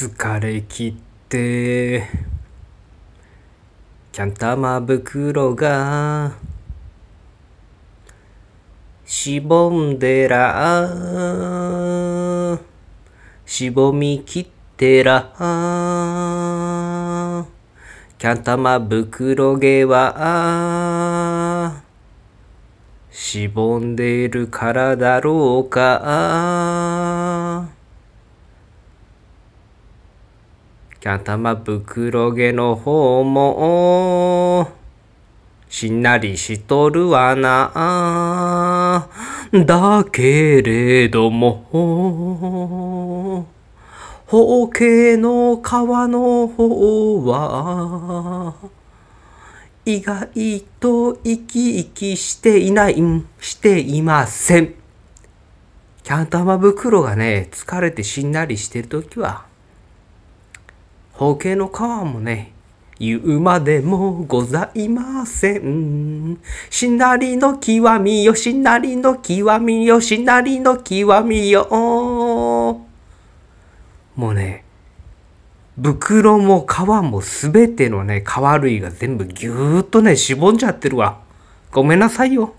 疲れ切ってキャン玉袋がしぼんでらしぼみきってらキャン玉袋毛はしぼんでいるからだろうかキャンタマ袋毛の方も、しんなりしとるわな。だけれども、包茎の皮の方は、意外と生き生きしていないしていません。キャンタマ袋がね、疲れてしんなりしてるときは、法茎の皮もね、言うまでもございません。しなりの極みよ、しなりの極みよ、しなりの極みよ。もうね、袋も皮もすべてのね、皮類が全部ぎゅーっとね、しぼんじゃってるわ。ごめんなさいよ。